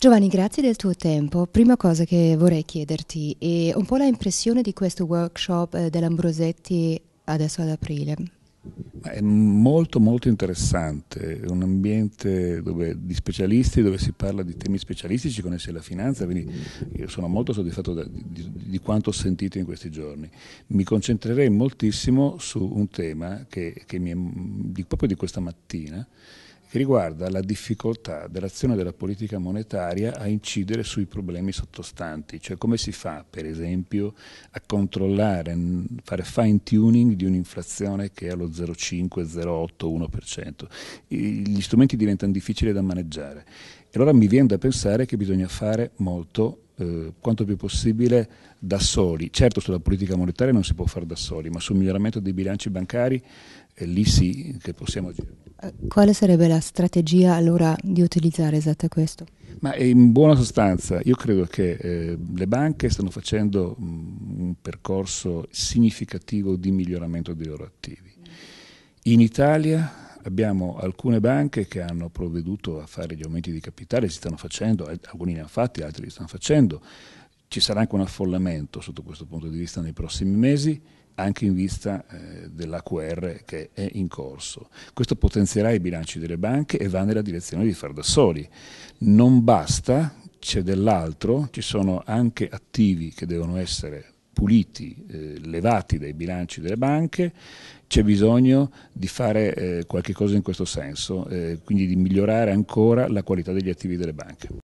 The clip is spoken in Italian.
Giovanni, grazie del tuo tempo. Prima cosa che vorrei chiederti è un po' la impressione di questo workshop eh, dell'Ambrosetti adesso ad aprile. È molto molto interessante, è un ambiente dove, di specialisti dove si parla di temi specialistici connessi alla finanza, quindi io sono molto soddisfatto da, di, di, quanto ho sentito in questi giorni. Mi concentrerei moltissimo su un tema che, che è, di, proprio di questa mattina che riguarda la difficoltà dell'azione della politica monetaria a incidere sui problemi sottostanti, cioè come si fa per esempio a controllare, fare fine tuning di un'inflazione che è allo 0,5, 0,8, 1%. Gli strumenti diventano difficili da maneggiare. E allora mi viene da pensare che bisogna fare molto eh, quanto più possibile da soli. Certo sulla politica monetaria non si può fare da soli, ma sul miglioramento dei bilanci bancari eh, lì sì che possiamo agire. Eh, quale sarebbe la strategia allora di utilizzare esatto questo? Ma in buona sostanza io credo che eh, le banche stanno facendo mh, mm, un percorso significativo di miglioramento dei loro attivi. In Italia Abbiamo alcune banche che hanno provveduto a fare gli aumenti di capitale, si stanno facendo, eh, alcuni ne hanno fatti, altri li stanno facendo. Ci sarà anche un affollamento sotto questo punto di vista nei prossimi mesi, anche in vista eh, dell'AQR che è in corso. Questo potenzierà i bilanci delle banche e va nella direzione di far da soli. Non basta, c'è dell'altro, ci sono anche attivi che devono essere puliti, eh, levati dai bilanci delle banche, c'è bisogno di fare eh, qualche cosa in questo senso, eh, quindi di migliorare ancora la qualità degli attivi delle banche.